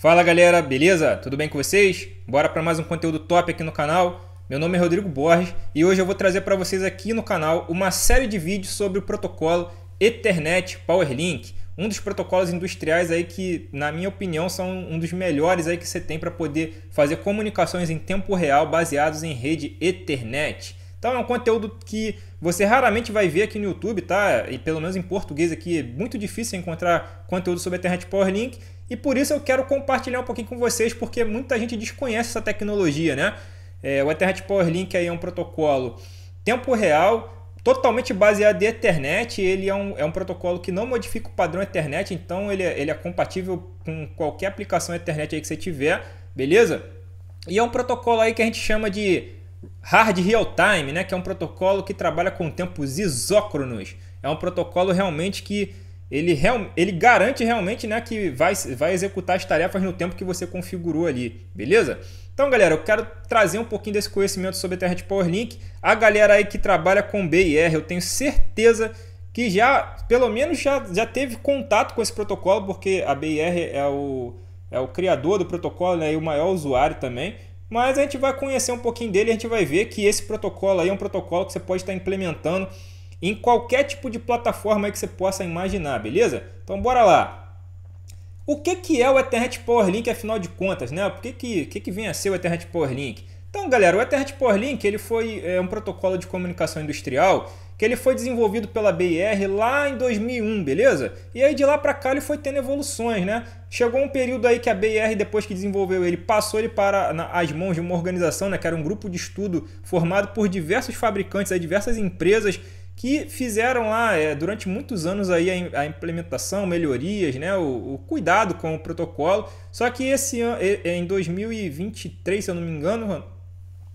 Fala galera, beleza? Tudo bem com vocês? Bora para mais um conteúdo top aqui no canal. Meu nome é Rodrigo Borges e hoje eu vou trazer para vocês aqui no canal uma série de vídeos sobre o protocolo Ethernet PowerLink, um dos protocolos industriais aí que, na minha opinião, são um dos melhores aí que você tem para poder fazer comunicações em tempo real baseados em rede Ethernet. Então é um conteúdo que você raramente vai ver aqui no YouTube, tá? E pelo menos em português aqui é muito difícil encontrar conteúdo sobre a Ethernet PowerLink. E por isso eu quero compartilhar um pouquinho com vocês, porque muita gente desconhece essa tecnologia, né? É, o Ethernet PowerLink aí é um protocolo tempo real, totalmente baseado em Ethernet. Ele é um, é um protocolo que não modifica o padrão Ethernet, então ele, é, ele é compatível com qualquer aplicação Ethernet aí que você tiver, beleza? E é um protocolo aí que a gente chama de Hard Real Time, né? Que é um protocolo que trabalha com tempos isócronos. É um protocolo realmente que ele, real, ele garante realmente né, que vai, vai executar as tarefas no tempo que você configurou ali, beleza? Então, galera, eu quero trazer um pouquinho desse conhecimento sobre a Ethernet PowerLink. A galera aí que trabalha com BIR, eu tenho certeza que já, pelo menos, já, já teve contato com esse protocolo, porque a BIR é o, é o criador do protocolo né, e o maior usuário também. Mas a gente vai conhecer um pouquinho dele e a gente vai ver que esse protocolo aí é um protocolo que você pode estar implementando em qualquer tipo de plataforma que você possa imaginar, beleza? Então bora lá. O que, que é o Ethernet PowerLink afinal de contas, né? Por que, que, que, que vem a ser o Ethernet PowerLink? Então, galera, o Ethernet PowerLink ele foi é, um protocolo de comunicação industrial que ele foi desenvolvido pela BIR lá em 2001, beleza? E aí de lá para cá ele foi tendo evoluções, né? Chegou um período aí que a BIR, depois que desenvolveu ele, passou ele para na, as mãos de uma organização, né? Que era um grupo de estudo formado por diversos fabricantes, aí, diversas empresas que fizeram lá é, durante muitos anos aí a, a implementação, melhorias, né, o, o, cuidado com o protocolo. Só que esse ano, é, em 2023, se eu não me engano,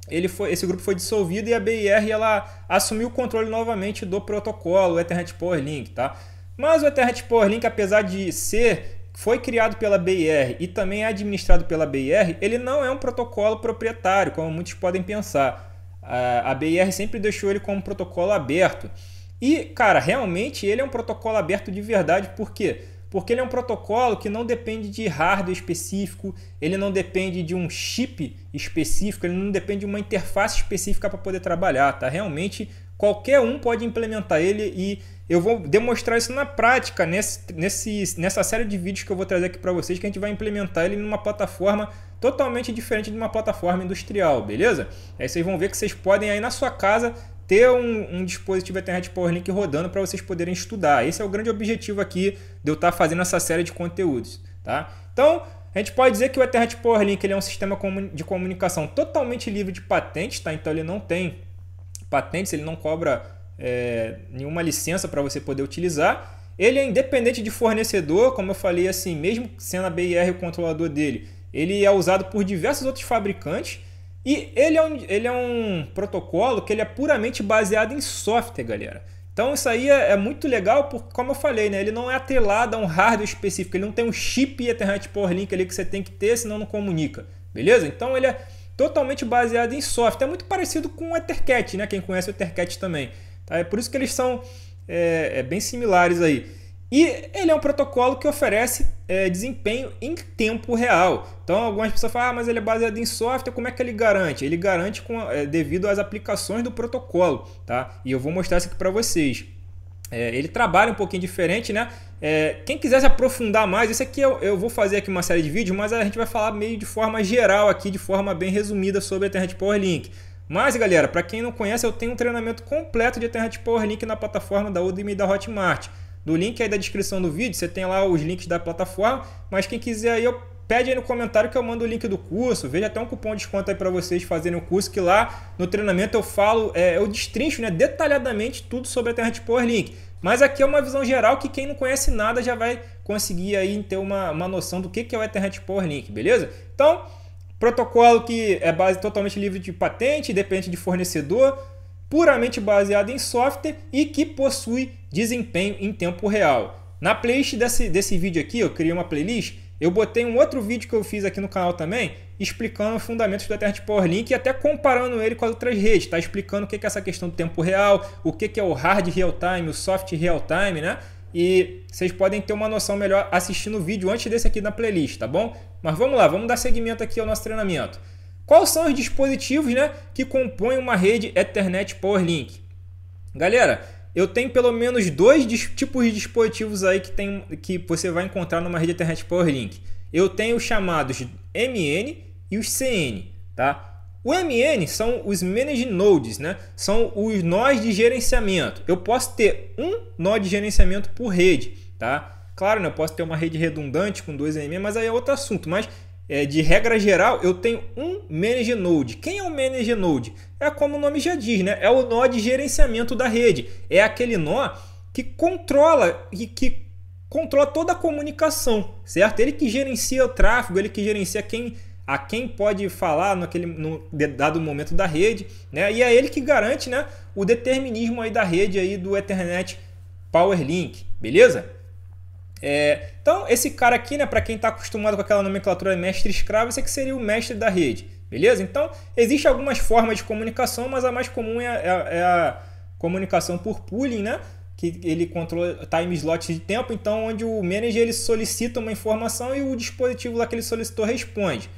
ele foi, esse grupo foi dissolvido e a BIR ela assumiu o controle novamente do protocolo Ethernet PowerLink, tá? Mas o Ethernet Link, apesar de ser foi criado pela BIR e também é administrado pela BIR, ele não é um protocolo proprietário, como muitos podem pensar. A BIR sempre deixou ele como protocolo aberto. E, cara, realmente ele é um protocolo aberto de verdade, por quê? Porque ele é um protocolo que não depende de hardware específico, ele não depende de um chip específico, ele não depende de uma interface específica para poder trabalhar, tá? Realmente qualquer um pode implementar ele e eu vou demonstrar isso na prática nesse, nesse, nessa série de vídeos que eu vou trazer aqui para vocês, que a gente vai implementar ele numa plataforma totalmente diferente de uma plataforma industrial, beleza? Aí vocês vão ver que vocês podem aí na sua casa ter um, um dispositivo Ethernet PowerLink rodando para vocês poderem estudar. Esse é o grande objetivo aqui de eu estar tá fazendo essa série de conteúdos, tá? Então, a gente pode dizer que o Ethernet PowerLink ele é um sistema de comunicação totalmente livre de patentes, tá? Então ele não tem patentes, ele não cobra é, nenhuma licença para você poder utilizar. Ele é independente de fornecedor, como eu falei assim, mesmo sendo a BIR o controlador dele, ele é usado por diversos outros fabricantes e ele é um, ele é um protocolo que ele é puramente baseado em software, galera. Então isso aí é, é, muito legal porque, como eu falei, né, ele não é atrelado a um hardware específico, ele não tem um chip Ethernet Link ali que você tem que ter, senão não comunica, beleza? Então ele é totalmente baseado em software, é muito parecido com o EtherCAT, né? Quem conhece o EtherCAT também. Tá? É por isso que eles são é, é bem similares aí. E ele é um protocolo que oferece é, desempenho em tempo real. Então, algumas pessoas falam, ah, mas ele é baseado em software, como é que ele garante? Ele garante com, é, devido às aplicações do protocolo, tá? E eu vou mostrar isso aqui para vocês. É, ele trabalha um pouquinho diferente, né? É, quem quiser se aprofundar mais, isso aqui eu, eu, vou fazer aqui uma série de vídeos, mas a gente vai falar meio de forma geral aqui, de forma bem resumida sobre a Ethernet PowerLink. Mas, galera, para quem não conhece, eu tenho um treinamento completo de Ethernet PowerLink na plataforma da Udemy e da Hotmart do link aí da descrição do vídeo, você tem lá os links da plataforma, mas quem quiser aí eu pede aí no comentário que eu mando o link do curso, veja até um cupom de desconto aí para vocês fazerem o curso, que lá no treinamento eu falo, é, eu destrincho né, detalhadamente tudo sobre a de Power Link. Mas aqui é uma visão geral que quem não conhece nada já vai conseguir aí ter uma, uma noção do que, que é o Ethernet Power Link, beleza? Então, protocolo que é base totalmente livre de patente, depende de fornecedor, puramente baseado em software e que possui desempenho em tempo real. Na playlist desse, desse vídeo aqui, eu criei uma playlist, eu botei um outro vídeo que eu fiz aqui no canal também, explicando os fundamentos do Ethernet Link e até comparando ele com as outras redes, tá? Explicando o que é essa questão do tempo real, o que é o hard real-time, o soft real-time, né? E vocês podem ter uma noção melhor assistindo o vídeo antes desse aqui na playlist, tá bom? Mas vamos lá, vamos dar seguimento aqui ao nosso treinamento. Quais são os dispositivos né, que compõem uma rede Ethernet PowerLink? Galera, eu tenho pelo menos dois tipos de dispositivos aí que, tem, que você vai encontrar numa rede Ethernet PowerLink. Eu tenho os chamados MN e os CN, tá? O MN são os Managed Nodes, né? São os nós de gerenciamento. Eu posso ter um nó de gerenciamento por rede, tá? Claro, né? eu posso ter uma rede redundante com dois MN, mas aí é outro assunto. Mas é, de regra geral, eu tenho um manager node. Quem é o manager node? É como o nome já diz, né? É o nó de gerenciamento da rede. É aquele nó que controla e que controla toda a comunicação, certo? Ele que gerencia o tráfego, ele que gerencia quem a quem pode falar naquele no dado momento da rede, né? E é ele que garante, né, o determinismo aí da rede aí do Ethernet PowerLink, beleza? É, então, esse cara aqui, né, para quem está acostumado com aquela nomenclatura mestre-escravo, esse aqui seria o mestre da rede, beleza? Então, existem algumas formas de comunicação, mas a mais comum é, é a, é a comunicação por pooling, né? que ele controla time slots de tempo, então onde o manager ele solicita uma informação e o dispositivo lá que ele solicitou responde.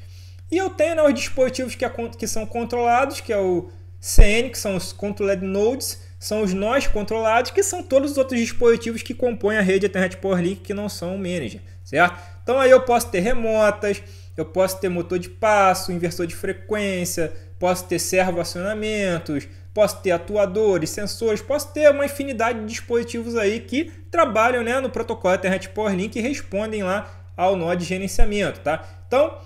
E eu tenho né, os dispositivos que, que são controlados, que é o CN, que são os Controlled Nodes, são os nós controlados, que são todos os outros dispositivos que compõem a rede Ethernet Link que não são o manager, certo? Então aí eu posso ter remotas, eu posso ter motor de passo, inversor de frequência, posso ter acionamentos, posso ter atuadores, sensores, posso ter uma infinidade de dispositivos aí que trabalham né, no protocolo Ethernet Link e respondem lá ao nó de gerenciamento, tá? Então,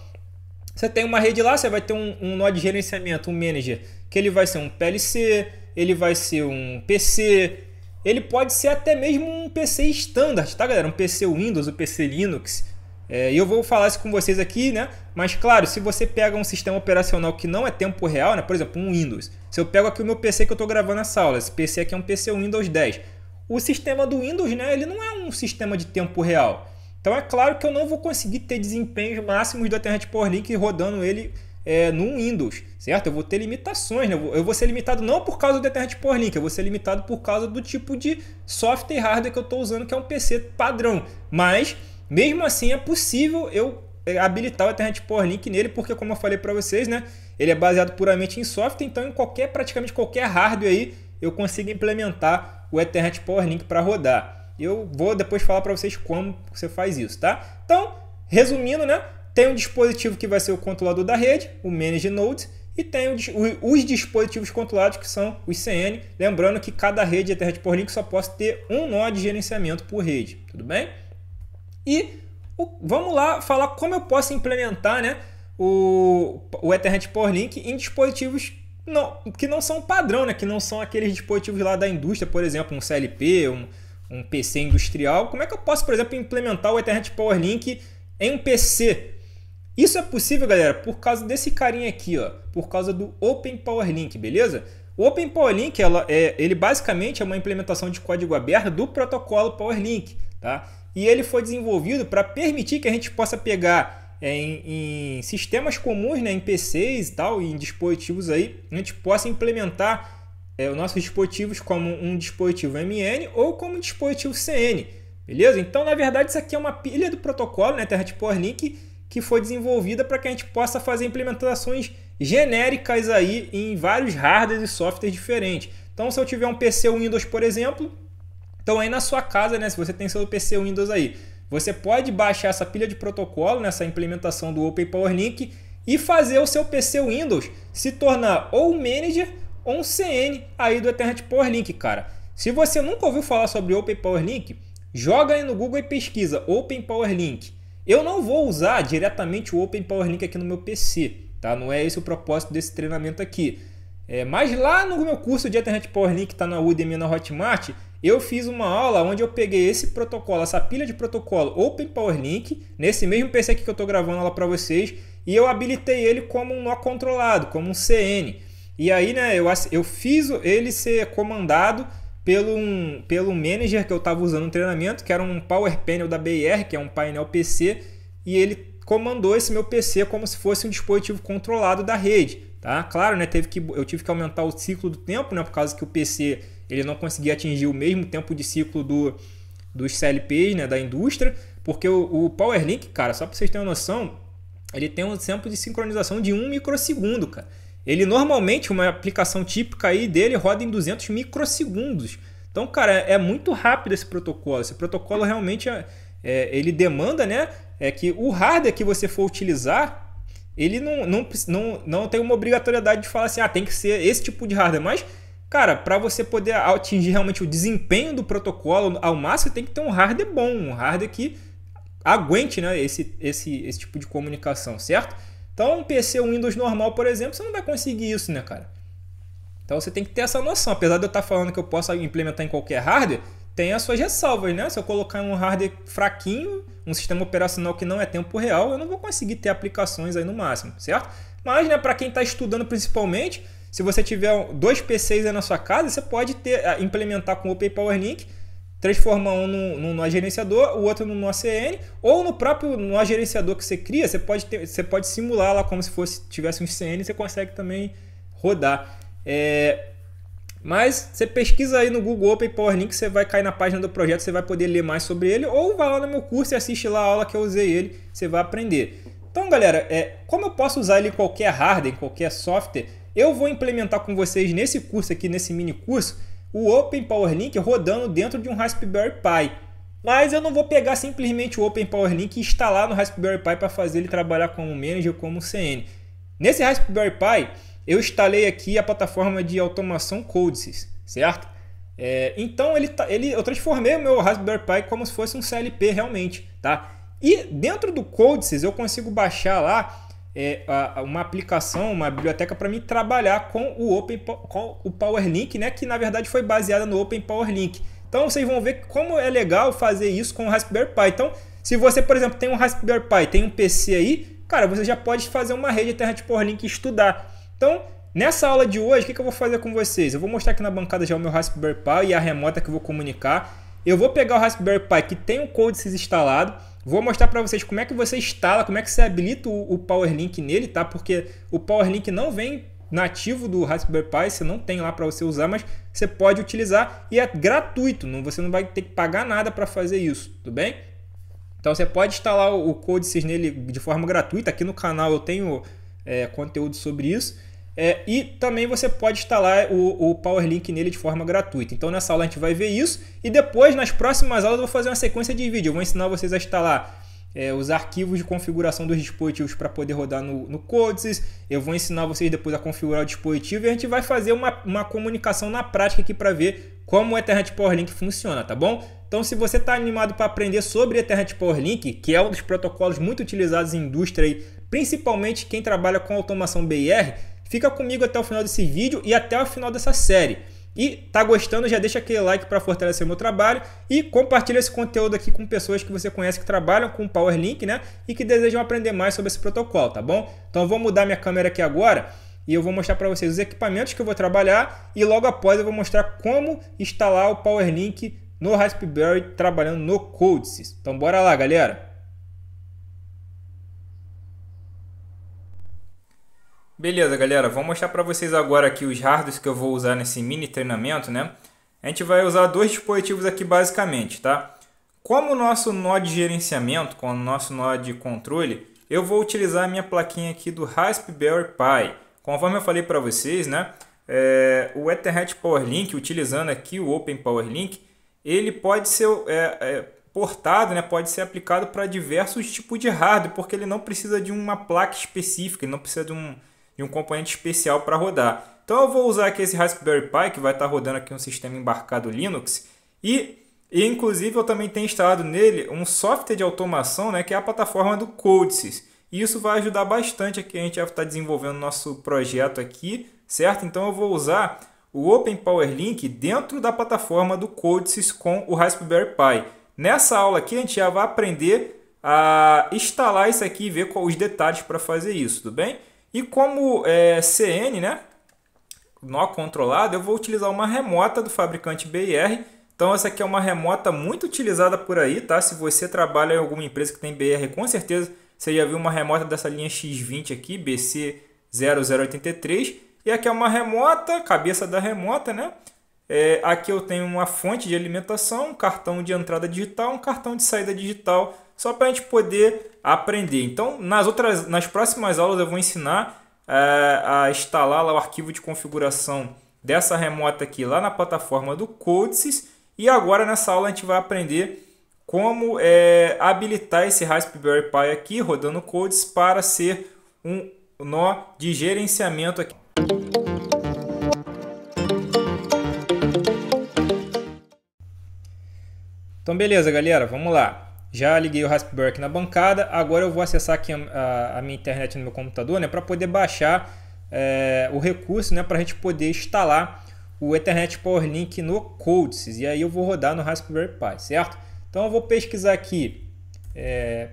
você tem uma rede lá, você vai ter um, um nó de gerenciamento, um manager, que ele vai ser um PLC, ele vai ser um PC, ele pode ser até mesmo um PC standard, tá galera? Um PC Windows, um PC Linux. É, eu vou falar isso com vocês aqui, né? Mas claro, se você pega um sistema operacional que não é tempo real, né? Por exemplo, um Windows. Se eu pego aqui o meu PC que eu estou gravando essa aula, esse PC aqui é um PC Windows 10. O sistema do Windows, né? Ele não é um sistema de tempo real. Então é claro que eu não vou conseguir ter desempenhos máximos do Ethernet PowerLink rodando ele é, no Windows, certo? Eu vou ter limitações, né? eu vou ser limitado não por causa do Ethernet PowerLink, eu vou ser limitado por causa do tipo de software e hardware que eu estou usando, que é um PC padrão. Mas, mesmo assim, é possível eu é, habilitar o Ethernet PowerLink nele, porque como eu falei para vocês, né? Ele é baseado puramente em software, então em qualquer, praticamente qualquer hardware aí, eu consigo implementar o Ethernet PowerLink para rodar. Eu vou depois falar para vocês como você faz isso, tá? Então, resumindo, né? Tem um dispositivo que vai ser o controlador da rede, o Manage Node, e tem os dispositivos controlados que são os CN. Lembrando que cada rede Ethernet é por link só pode ter um nó de gerenciamento por rede, tudo bem? E o, vamos lá falar como eu posso implementar, né? O, o Ethernet por link em dispositivos não, que não são padrão, né? Que não são aqueles dispositivos lá da indústria, por exemplo, um CLP, um, um PC industrial, como é que eu posso, por exemplo, implementar o Ethernet PowerLink em um PC? Isso é possível, galera, por causa desse carinha aqui, ó, por causa do Open PowerLink, beleza? O Open PowerLink, ela é, ele basicamente é uma implementação de código aberto do protocolo PowerLink, tá? E ele foi desenvolvido para permitir que a gente possa pegar é, em, em, sistemas comuns, né, em PCs e tal, e em dispositivos aí, a gente possa implementar é, os nossos dispositivos como um dispositivo MN ou como um dispositivo CN, beleza? Então, na verdade, isso aqui é uma pilha do protocolo, né, Terra Link, que foi desenvolvida para que a gente possa fazer implementações genéricas aí em vários hardwares e softwares diferentes. Então, se eu tiver um PC Windows, por exemplo, então aí na sua casa, né, se você tem seu PC Windows aí, você pode baixar essa pilha de protocolo, nessa né, implementação do Open Power Link e fazer o seu PC Windows se tornar ou manager ou um CN aí do Ethernet PowerLink, cara. Se você nunca ouviu falar sobre Open PowerLink, joga aí no Google e pesquisa Open PowerLink. Eu não vou usar diretamente o Open PowerLink aqui no meu PC, tá? Não é esse o propósito desse treinamento aqui. É, mas lá no meu curso de Ethernet PowerLink, Link, tá na Udemy na Hotmart, eu fiz uma aula onde eu peguei esse protocolo, essa pilha de protocolo Open PowerLink, nesse mesmo PC aqui que eu estou gravando aula para vocês, e eu habilitei ele como um nó controlado, como um CN. E aí, né, eu, eu fiz ele ser comandado pelo um, pelo manager que eu estava usando no treinamento, que era um Power Panel da BR, que é um painel PC, e ele comandou esse meu PC como se fosse um dispositivo controlado da rede, tá? Claro, né, teve que eu tive que aumentar o ciclo do tempo, né, por causa que o PC ele não conseguia atingir o mesmo tempo de ciclo do dos CLPs, né, da indústria, porque o, o PowerLink, cara, só para vocês terem uma noção, ele tem um tempo de sincronização de um microsegundo, cara. Ele normalmente, uma aplicação típica aí dele roda em 200 microsegundos. Então, cara, é muito rápido esse protocolo. Esse protocolo realmente é, é, ele demanda, né? É que o hardware que você for utilizar, ele não, não, não, não tem uma obrigatoriedade de falar assim, ah, tem que ser esse tipo de hardware. Mas, cara, para você poder atingir realmente o desempenho do protocolo ao máximo, tem que ter um hardware bom, um hardware que aguente né, esse, esse, esse tipo de comunicação, certo? Então, um PC Windows normal, por exemplo, você não vai conseguir isso, né, cara? Então você tem que ter essa noção. Apesar de eu estar tá falando que eu posso implementar em qualquer hardware, tem as suas ressalvas, né? Se eu colocar um hardware fraquinho, um sistema operacional que não é tempo real, eu não vou conseguir ter aplicações aí no máximo, certo? Mas, né, para quem está estudando principalmente, se você tiver dois PCs aí na sua casa, você pode ter ah, implementar com o OpenPowerLink transforma um no, no, no o outro no, no ACN, ou no próprio no agenciador que você cria, você pode, ter, você pode simular lá como se fosse tivesse um CN, você consegue também rodar. É, mas você pesquisa aí no Google Open Power Link, você vai cair na página do projeto, você vai poder ler mais sobre ele, ou vai lá no meu curso e assiste lá a aula que eu usei ele, você vai aprender. Então, galera, é, como eu posso usar ele em qualquer hardware, em qualquer software, eu vou implementar com vocês nesse curso aqui, nesse mini curso, o Open Power Link rodando dentro de um Raspberry Pi. Mas eu não vou pegar simplesmente o Open Power Link e instalar no Raspberry Pi para fazer ele trabalhar como manager ou como CN. Nesse Raspberry Pi, eu instalei aqui a plataforma de automação Codesys, certo? É, então ele, tá, ele, eu transformei o meu Raspberry Pi como se fosse um CLP realmente, tá? E dentro do Codesys eu consigo baixar lá é, a, uma aplicação, uma biblioteca para mim trabalhar com o Open com o PowerLink, né, que na verdade foi baseada no Open PowerLink. Então vocês vão ver como é legal fazer isso com o Raspberry Pi. Então, se você, por exemplo, tem um Raspberry Pi, tem um PC aí, cara, você já pode fazer uma rede Ethernet PowerLink e estudar. Então, nessa aula de hoje, o que, que eu vou fazer com vocês? Eu vou mostrar aqui na bancada já o meu Raspberry Pi e a remota que eu vou comunicar. Eu vou pegar o Raspberry Pi que tem o um CodeSys instalado, Vou mostrar para vocês como é que você instala, como é que você habilita o, o PowerLink nele, tá? Porque o PowerLink não vem nativo do Raspberry Pi, você não tem lá para você usar, mas você pode utilizar e é gratuito, não, você não vai ter que pagar nada para fazer isso, tudo bem? Então você pode instalar o, o CodeSys nele de forma gratuita, aqui no canal eu tenho é, conteúdo sobre isso. É, e também você pode instalar o, o PowerLink nele de forma gratuita. Então nessa aula a gente vai ver isso e depois nas próximas aulas eu vou fazer uma sequência de vídeo. Eu vou ensinar vocês a instalar é, os arquivos de configuração dos dispositivos para poder rodar no, no Codesys. Eu vou ensinar vocês depois a configurar o dispositivo e a gente vai fazer uma, uma comunicação na prática aqui para ver como o Ethernet PowerLink funciona, tá bom? Então, se você está animado para aprender sobre Ethernet PowerLink, que é um dos protocolos muito utilizados em indústria, aí, principalmente quem trabalha com automação BIR, Fica comigo até o final desse vídeo e até o final dessa série. E tá gostando, já deixa aquele like para fortalecer meu trabalho e compartilha esse conteúdo aqui com pessoas que você conhece que trabalham com PowerLink, né? E que desejam aprender mais sobre esse protocolo, tá bom? Então eu vou mudar minha câmera aqui agora e eu vou mostrar para vocês os equipamentos que eu vou trabalhar e logo após eu vou mostrar como instalar o PowerLink no Raspberry trabalhando no Codesys. Então bora lá, galera! Beleza, galera, vou mostrar para vocês agora aqui os hardwares que eu vou usar nesse mini treinamento, né? A gente vai usar dois dispositivos aqui basicamente, tá? Como o nosso nó de gerenciamento, com o nosso nó de controle, eu vou utilizar a minha plaquinha aqui do Raspberry Pi. Conforme eu falei para vocês, né? É, o Ethernet PowerLink, utilizando aqui o Open PowerLink, ele pode ser é, é, portado, né? pode ser aplicado para diversos tipos de hardware, porque ele não precisa de uma placa específica, ele não precisa de um, um componente especial para rodar. Então eu vou usar aqui esse Raspberry Pi, que vai estar tá rodando aqui um sistema embarcado Linux, e, e inclusive eu também tenho instalado nele um software de automação, né, que é a plataforma do Codesys. E isso vai ajudar bastante aqui, a gente já está desenvolvendo nosso projeto aqui, certo? Então eu vou usar o Open Power Link dentro da plataforma do Codesys com o Raspberry Pi. Nessa aula aqui a gente já vai aprender a instalar isso aqui e ver quais os detalhes para fazer isso, tudo bem? E como é CN, né? Nó controlado, eu vou utilizar uma remota do fabricante BIR. Então essa aqui é uma remota muito utilizada por aí, tá? Se você trabalha em alguma empresa que tem BR, com certeza você já viu uma remota dessa linha X20 aqui, BC0083. E aqui é uma remota, cabeça da remota, né? É, aqui eu tenho uma fonte de alimentação, um cartão de entrada digital, um cartão de saída digital, só para a gente poder aprender. Então, nas outras, nas próximas aulas eu vou ensinar é, a instalar lá o arquivo de configuração dessa remota aqui lá na plataforma do Codesys. E agora nessa aula a gente vai aprender como é, habilitar esse Raspberry Pi aqui rodando Codesis para ser um nó de gerenciamento aqui. Então, beleza, galera, vamos lá. Já liguei o Raspberry aqui na bancada, agora eu vou acessar aqui a, a, a minha internet no meu computador, né, para poder baixar é, o recurso, né, para a gente poder instalar o Ethernet PowerLink no Codes, e aí eu vou rodar no Raspberry Pi, certo? Então eu vou pesquisar aqui é,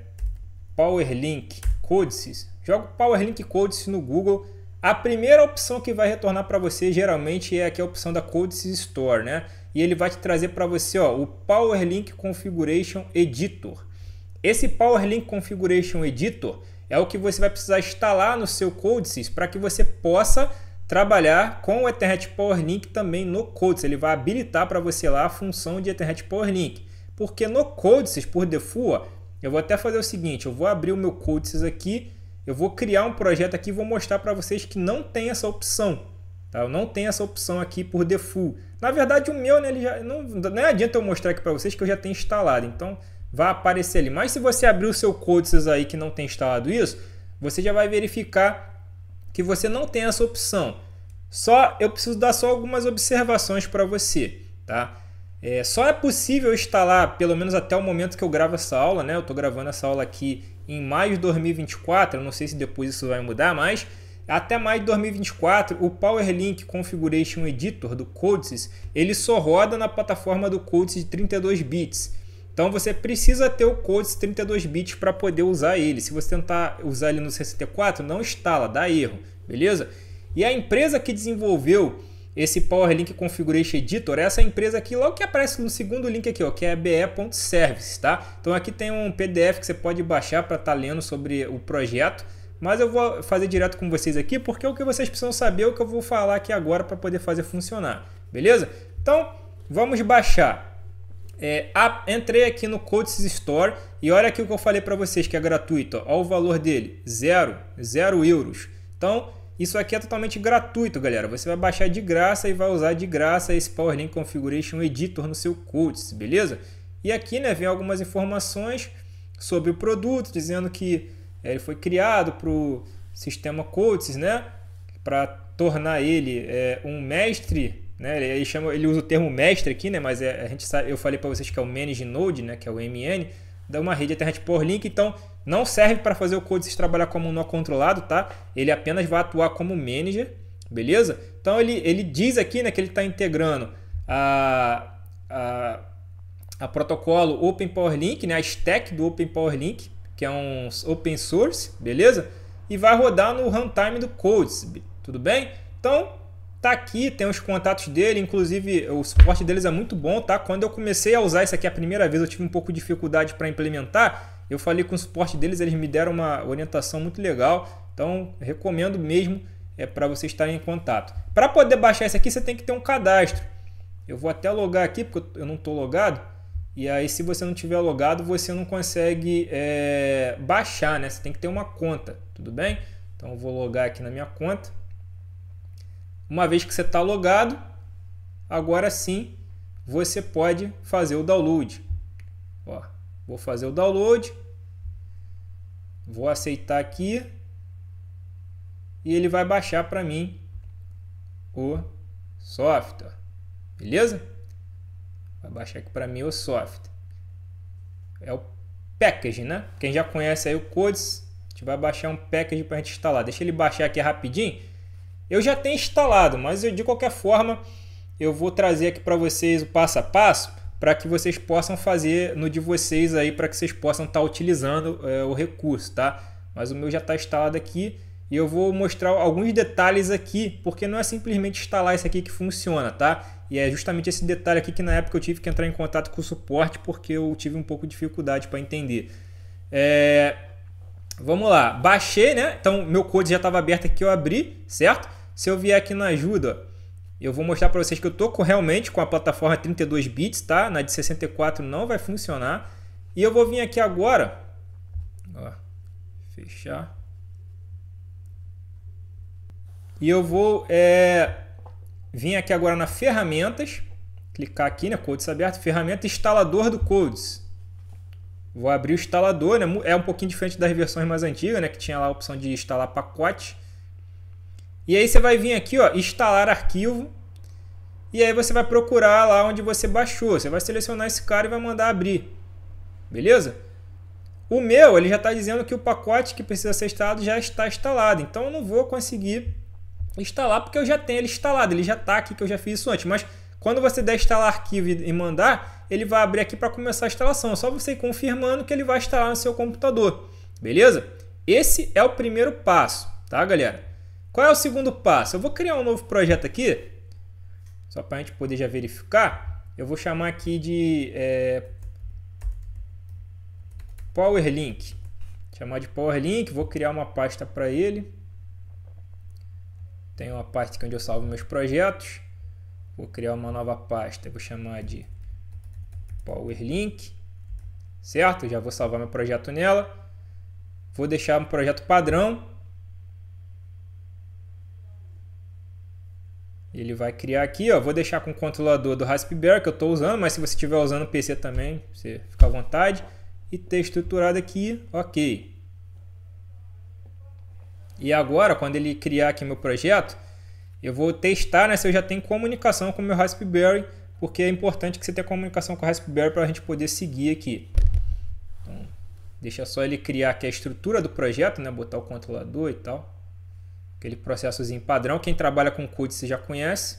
PowerLink Codes, jogo PowerLink Codes no Google, a primeira opção que vai retornar para você geralmente é aqui a opção da Codes Store, né? e ele vai te trazer para você ó, o Power Link Configuration Editor. Esse Power Link Configuration Editor é o que você vai precisar instalar no seu CodeSys para que você possa trabalhar com o Ethernet PowerLink também no CodeSys. Ele vai habilitar para você lá a função de Ethernet PowerLink. Porque no CodeSys, por default, eu vou até fazer o seguinte, eu vou abrir o meu CodeSys aqui, eu vou criar um projeto aqui e vou mostrar para vocês que não tem essa opção. Tá? Eu não tenho essa opção aqui por default. Na verdade, o meu, né, ele já, não, não adianta eu mostrar aqui para vocês que eu já tenho instalado. Então, vai aparecer ali. Mas se você abrir o seu Codes aí que não tem instalado isso, você já vai verificar que você não tem essa opção. Só eu preciso dar só algumas observações para você, tá? É, só é possível instalar, pelo menos até o momento que eu gravo essa aula, né? Eu estou gravando essa aula aqui em maio de 2024. Eu não sei se depois isso vai mudar, mas até maio de 2024, o PowerLink Configuration Editor do Codesys, ele só roda na plataforma do Codesys de 32 bits. Então você precisa ter o Codesys 32 bits para poder usar ele. Se você tentar usar ele no 64, não instala, dá erro, beleza? E a empresa que desenvolveu esse PowerLink Configuration Editor é essa empresa aqui, logo que aparece no segundo link aqui, ó, que é be.service, tá? Então aqui tem um PDF que você pode baixar para estar tá lendo sobre o projeto. Mas eu vou fazer direto com vocês aqui, porque é o que vocês precisam saber, é o que eu vou falar aqui agora para poder fazer funcionar, beleza? Então, vamos baixar. É, a, entrei aqui no Codes Store e olha aqui o que eu falei para vocês, que é gratuito. olha o valor dele, zero, zero euros. Então, isso aqui é totalmente gratuito, galera. Você vai baixar de graça e vai usar de graça esse PowerLink Configuration Editor no seu Codes, beleza? E aqui, né, vem algumas informações sobre o produto, dizendo que é, ele foi criado para o sistema Coates, né? Para tornar ele é, um mestre, né? Ele, chama, ele usa o termo mestre aqui, né? Mas é, a gente sabe, eu falei para vocês que é o Manage Node, né? Que é o MN, da uma rede Ethernet por link. Então, não serve para fazer o Coates trabalhar como um nó controlado, tá? Ele apenas vai atuar como manager, beleza? Então, ele, ele diz aqui, né? Que ele está integrando a, a a protocolo Open Power Link, né, a stack do Open Power Link, que é um open source, beleza? E vai rodar no runtime do Codes, tudo bem? Então, tá aqui, tem os contatos dele, inclusive o suporte deles é muito bom, tá? Quando eu comecei a usar isso aqui a primeira vez, eu tive um pouco de dificuldade para implementar. Eu falei com o suporte deles, eles me deram uma orientação muito legal. Então, recomendo mesmo é para você estar em contato. Para poder baixar isso aqui, você tem que ter um cadastro. Eu vou até logar aqui porque eu não estou logado. E aí, se você não tiver logado, você não consegue é, baixar, né? Você tem que ter uma conta, tudo bem? Então, vou logar aqui na minha conta. Uma vez que você está logado, agora sim você pode fazer o download. Ó, vou fazer o download, vou aceitar aqui e ele vai baixar para mim o software. Beleza? Vai baixar aqui para software. É o package, né? Quem já conhece aí o Codes, a gente vai baixar um package para a gente instalar. Deixa ele baixar aqui rapidinho. Eu já tenho instalado, mas eu, de qualquer forma eu vou trazer aqui para vocês o passo a passo para que vocês possam fazer no de vocês aí, para que vocês possam estar tá utilizando é, o recurso, tá? Mas o meu já está instalado aqui e eu vou mostrar alguns detalhes aqui, porque não é simplesmente instalar isso aqui que funciona, tá? E é justamente esse detalhe aqui que na época eu tive que entrar em contato com o suporte porque eu tive um pouco de dificuldade para entender. É... Vamos lá, baixei, né? Então meu code já estava aberto aqui, eu abri, certo? Se eu vier aqui na ajuda, eu vou mostrar para vocês que eu tô com, realmente com a plataforma 32 bits, tá? Na de 64 não vai funcionar. E eu vou vir aqui agora, ó, fechar. E eu vou é, Vim aqui agora na ferramentas, clicar aqui, né, Codes aberto, ferramenta instalador do Codes. Vou abrir o instalador, né? é um pouquinho diferente das versões mais antigas, né, que tinha lá a opção de instalar pacote. E aí você vai vir aqui, ó, instalar arquivo. E aí você vai procurar lá onde você baixou. Você vai selecionar esse cara e vai mandar abrir. Beleza? O meu, ele já está dizendo que o pacote que precisa ser instalado já está instalado. Então eu não vou conseguir instalar porque eu já tenho ele instalado, ele já está aqui que eu já fiz isso antes, mas quando você der instalar arquivo e mandar, ele vai abrir aqui para começar a instalação, é só você ir confirmando que ele vai instalar no seu computador, beleza? Esse é o primeiro passo, tá galera? Qual é o segundo passo? Eu vou criar um novo projeto aqui, só para a gente poder já verificar, eu vou chamar aqui de é, PowerLink, chamar de PowerLink, vou criar uma pasta para ele, tenho uma parte é onde eu salvo meus projetos. Vou criar uma nova pasta, vou chamar de PowerLink, certo? Já vou salvar meu projeto nela. Vou deixar um projeto padrão. Ele vai criar aqui, ó. Vou deixar com o controlador do Raspberry que eu estou usando, mas se você estiver usando o PC também, você fica à vontade. E ter estruturado aqui, ok. E agora, quando ele criar aqui meu projeto, eu vou testar né, se eu já tenho comunicação com o meu Raspberry, porque é importante que você tenha comunicação com o Raspberry para a gente poder seguir aqui. Então, deixa só ele criar aqui a estrutura do projeto, né, botar o controlador e tal. Aquele processozinho padrão, quem trabalha com code você já conhece.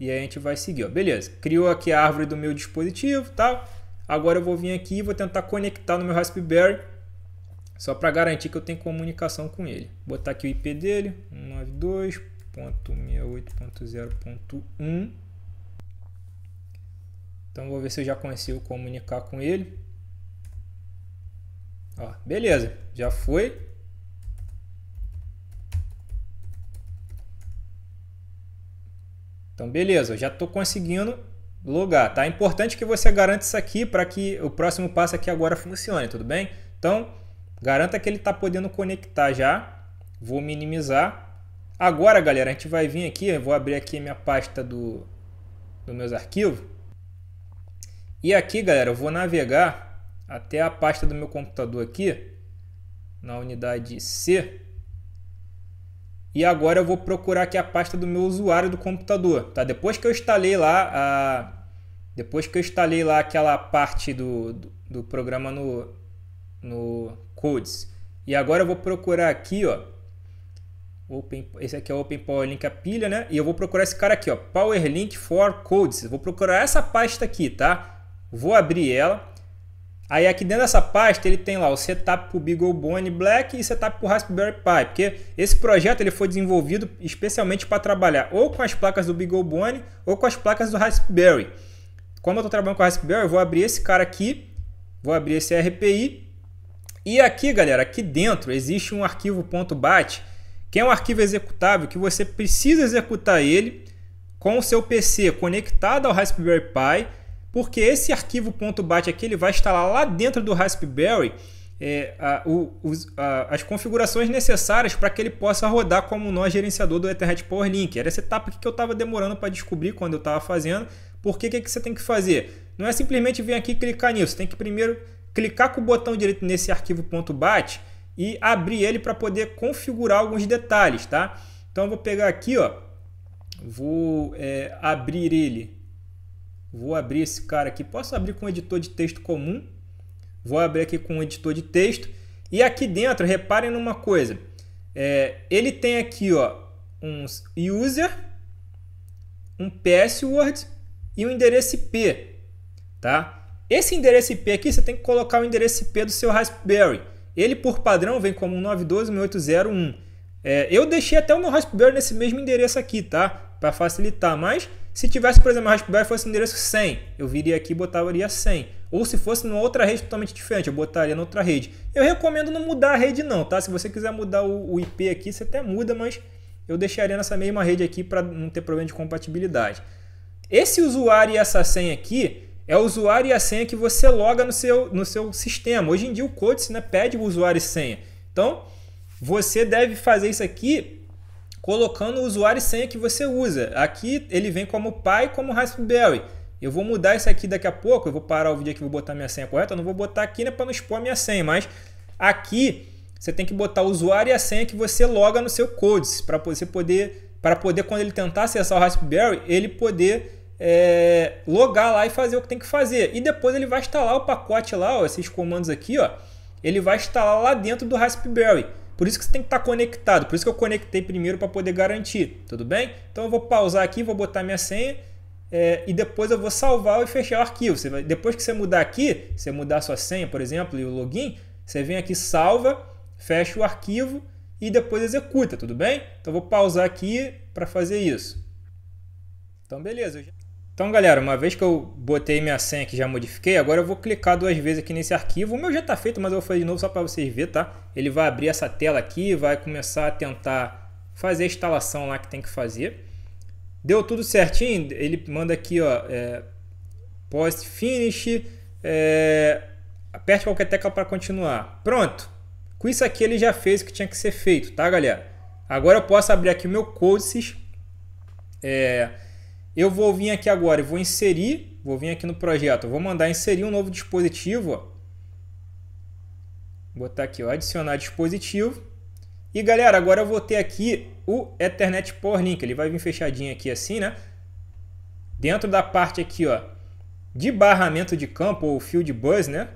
E aí a gente vai seguir, ó. beleza. Criou aqui a árvore do meu dispositivo tal. Agora eu vou vir aqui e vou tentar conectar no meu Raspberry só para garantir que eu tenho comunicação com ele. Botar aqui o IP dele, 192.68.0.1. Então vou ver se eu já consigo comunicar com ele. Ó, beleza, já foi. Então beleza, já estou conseguindo logar, tá? É importante que você garante isso aqui para que o próximo passo aqui agora funcione, tudo bem? Então, Garanta que ele está podendo conectar já. Vou minimizar. Agora, galera, a gente vai vir aqui, vou abrir aqui minha pasta do, dos meus arquivos. E aqui, galera, eu vou navegar até a pasta do meu computador aqui, na unidade C. E agora eu vou procurar aqui a pasta do meu usuário do computador, tá? Depois que eu instalei lá a depois que eu instalei lá aquela parte do, do, do programa no, no codes. E agora eu vou procurar aqui, ó. Open, esse aqui é o Open Power Link a pilha, né? E eu vou procurar esse cara aqui, ó. Power Link for Codes. vou procurar essa pasta aqui, tá? Vou abrir ela. Aí aqui dentro dessa pasta ele tem lá o setup para o BeagleBone Black e setup para o Raspberry Pi, porque esse projeto ele foi desenvolvido especialmente para trabalhar ou com as placas do BeagleBone ou com as placas do Raspberry. Como eu estou trabalhando com o Raspberry, eu vou abrir esse cara aqui, vou abrir esse RPI e aqui, galera, aqui dentro existe um arquivo .bat, que é um arquivo executável que você precisa executar ele com o seu PC conectado ao Raspberry Pi, porque esse arquivo .bat aqui ele vai instalar lá dentro do Raspberry é, a, o, os, a, as configurações necessárias para que ele possa rodar como nó gerenciador do Ethernet Link. Era essa etapa que eu estava demorando para descobrir quando eu estava fazendo, porque o que, é que você tem que fazer? Não é simplesmente vir aqui e clicar nisso, tem que primeiro clicar com o botão direito nesse arquivo .bat e abrir ele para poder configurar alguns detalhes, tá? Então vou pegar aqui, ó, vou é, abrir ele, vou abrir esse cara aqui, posso abrir com editor de texto comum, vou abrir aqui com editor de texto e aqui dentro, reparem numa coisa, é, ele tem aqui, ó, um user, um password e um endereço IP, tá? Esse endereço IP aqui, você tem que colocar o endereço IP do seu Raspberry. Ele, por padrão, vem como 912.1801. É, eu deixei até o meu Raspberry nesse mesmo endereço aqui, tá? Para facilitar, mas se tivesse, por exemplo, o Raspberry fosse endereço 100, eu viria aqui e botaria 100. Ou se fosse numa outra rede totalmente diferente, eu botaria na outra rede. Eu recomendo não mudar a rede não, tá? Se você quiser mudar o, o IP aqui, você até muda, mas eu deixaria nessa mesma rede aqui para não ter problema de compatibilidade. Esse usuário e essa senha aqui, é o usuário e a senha que você loga no seu, no seu sistema. Hoje em dia o Codes né, pede o usuário e senha. Então, você deve fazer isso aqui colocando o usuário e senha que você usa. Aqui ele vem como pai, como Raspberry. Eu vou mudar isso aqui daqui a pouco, eu vou parar o vídeo aqui, vou botar minha senha correta, eu não vou botar aqui né, para não expor a minha senha, mas aqui você tem que botar o usuário e a senha que você loga no seu Codes para você poder para poder quando ele tentar acessar o Raspberry, ele poder é, logar lá e fazer o que tem que fazer. E depois ele vai instalar o pacote lá, ó, esses comandos aqui, ó, ele vai instalar lá dentro do Raspberry. Por isso que você tem que estar tá conectado. Por isso que eu conectei primeiro para poder garantir. Tudo bem? Então eu vou pausar aqui, vou botar minha senha. É, e depois eu vou salvar e fechar o arquivo. Você vai, depois que você mudar aqui, você mudar sua senha, por exemplo, e o login, você vem aqui, salva, fecha o arquivo e depois executa, tudo bem? Então eu vou pausar aqui para fazer isso. Então beleza. Então, galera, uma vez que eu botei minha senha que já modifiquei, agora eu vou clicar duas vezes aqui nesse arquivo. O meu já está feito, mas eu vou fazer de novo só para vocês verem, tá? Ele vai abrir essa tela aqui, vai começar a tentar fazer a instalação lá que tem que fazer. Deu tudo certinho, ele manda aqui, ó, é, post finish, é, aperte qualquer tecla para continuar. Pronto! Com isso aqui ele já fez o que tinha que ser feito, tá, galera? Agora eu posso abrir aqui o meu Codices, é, eu vou vir aqui agora e vou inserir, vou vir aqui no projeto, vou mandar inserir um novo dispositivo, ó. Vou botar aqui, ó, adicionar dispositivo. E galera, agora eu vou ter aqui o Ethernet Power Link, ele vai vir fechadinho aqui assim, né? Dentro da parte aqui, ó, de barramento de campo ou field bus, né?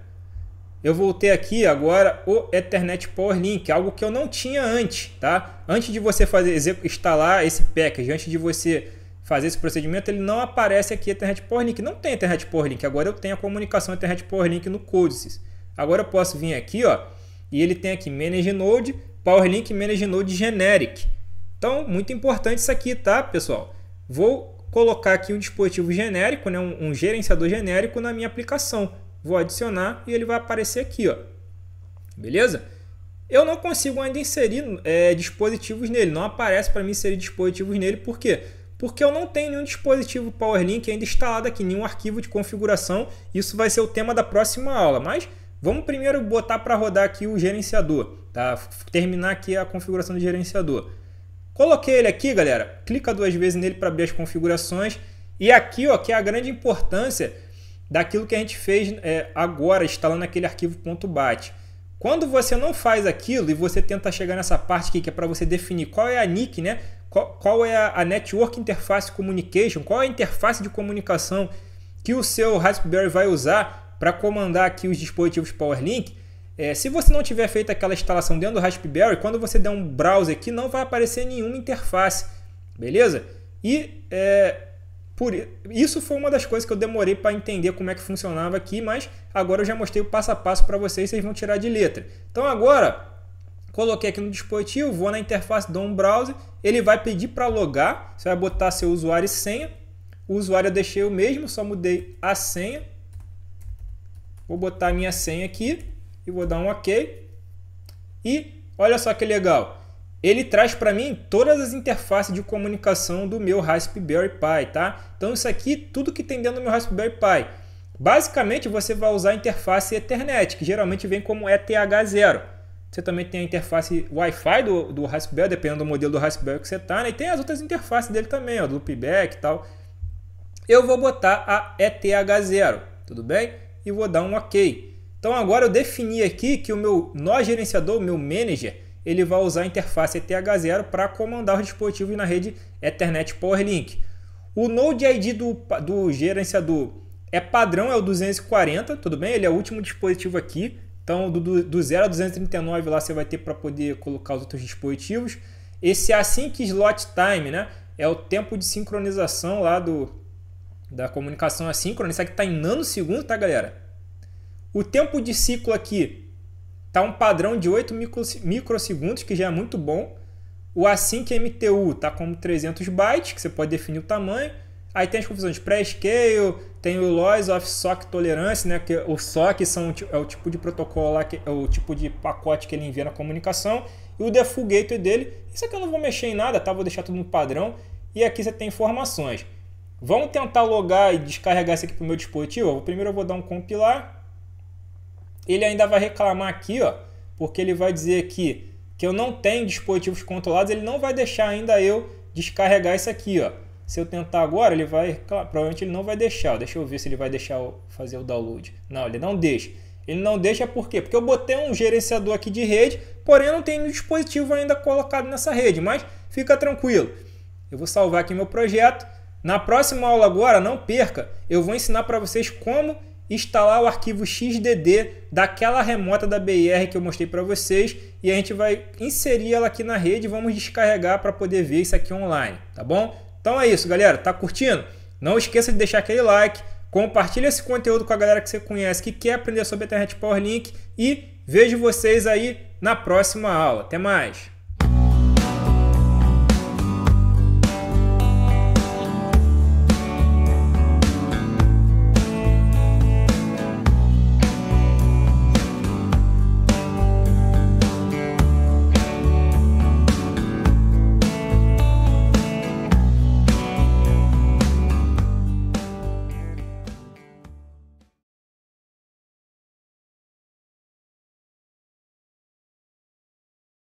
Eu vou ter aqui agora o Ethernet Power Link, algo que eu não tinha antes, tá? Antes de você fazer instalar esse package, antes de você fazer esse procedimento, ele não aparece aqui Ethernet por link. Não tem Ethernet por link. Agora eu tenho a comunicação Ethernet por link no Codesys. Agora eu posso vir aqui, ó, e ele tem aqui Manage Node, PowerLink Manage Node Generic. Então, muito importante isso aqui, tá, pessoal? Vou colocar aqui um dispositivo genérico, né, um, um gerenciador genérico na minha aplicação. Vou adicionar e ele vai aparecer aqui, ó. Beleza? Eu não consigo ainda inserir é, dispositivos nele, não aparece para mim inserir dispositivos nele, por quê? porque eu não tenho nenhum dispositivo PowerLink ainda instalado aqui, nenhum arquivo de configuração. Isso vai ser o tema da próxima aula, mas vamos primeiro botar para rodar aqui o gerenciador, tá? Terminar aqui a configuração do gerenciador. Coloquei ele aqui, galera. Clica duas vezes nele para abrir as configurações. E aqui, ó, que é a grande importância daquilo que a gente fez é, agora, instalando aquele arquivo .bat. Quando você não faz aquilo e você tenta chegar nessa parte aqui, que é para você definir qual é a nick, né? qual, é a, Network Interface Communication, qual é a interface de comunicação que o seu Raspberry vai usar para comandar aqui os dispositivos PowerLink, é, se você não tiver feito aquela instalação dentro do Raspberry, quando você der um browser aqui, não vai aparecer nenhuma interface, beleza? E é, por isso foi uma das coisas que eu demorei para entender como é que funcionava aqui, mas agora eu já mostrei o passo a passo para vocês, vocês vão tirar de letra. Então agora Coloquei aqui no dispositivo, vou na interface do um browser, ele vai pedir para logar, você vai botar seu usuário e senha. O usuário eu deixei o mesmo, só mudei a senha. Vou botar a minha senha aqui e vou dar um OK. E olha só que legal. Ele traz para mim todas as interfaces de comunicação do meu Raspberry Pi, tá? Então isso aqui, tudo que tem dentro do meu Raspberry Pi. Basicamente, você vai usar a interface Ethernet, que geralmente vem como ETH0. Você também tem a interface Wi-Fi do, do Raspberry, dependendo do modelo do Raspberry que você está, né? E tem as outras interfaces dele também, ó, do loopback e tal. Eu vou botar a ETH0, tudo bem? E vou dar um OK. Então agora eu defini aqui que o meu nó gerenciador, o meu manager, ele vai usar a interface ETH0 para comandar os dispositivos na rede Ethernet PowerLink. O Node ID do, do gerenciador é padrão, é o 240, tudo bem? Ele é o último dispositivo aqui. Então, do, do 0 a 239 lá você vai ter para poder colocar os outros dispositivos. Esse async slot time, né? É o tempo de sincronização lá do, da comunicação assíncrona. Isso aqui está em nanosegundo, tá, galera? O tempo de ciclo aqui tá um padrão de 8 microsegundos, que já é muito bom. O async MTU tá como 300 bytes, que você pode definir o tamanho. Aí tem as confusões de pré-scale, tem o Loss of SOC Tolerance, né, que o SOC são, é o tipo de protocolo lá, que, é o tipo de pacote que ele envia na comunicação, e o Default Gateway dele. Isso aqui eu não vou mexer em nada, tá? Vou deixar tudo no padrão. E aqui você tem informações. Vamos tentar logar e descarregar isso aqui para o meu dispositivo? Primeiro eu vou dar um compilar. Ele ainda vai reclamar aqui, ó, porque ele vai dizer aqui que eu não tenho dispositivos controlados, ele não vai deixar ainda eu descarregar isso aqui, ó. Se eu tentar agora, ele vai. Claro, provavelmente ele não vai deixar. Deixa eu ver se ele vai deixar eu fazer o download. Não, ele não deixa. Ele não deixa por quê? Porque eu botei um gerenciador aqui de rede, porém eu não tenho nenhum dispositivo ainda colocado nessa rede. Mas fica tranquilo. Eu vou salvar aqui meu projeto. Na próxima aula agora, não perca, eu vou ensinar para vocês como instalar o arquivo XDD daquela remota da BIR que eu mostrei para vocês e a gente vai inserir ela aqui na rede e vamos descarregar para poder ver isso aqui online, tá bom? Então é isso, galera. Tá curtindo? Não esqueça de deixar aquele like, compartilha esse conteúdo com a galera que você conhece que quer aprender sobre a internet Power Link e vejo vocês aí na próxima aula. Até mais!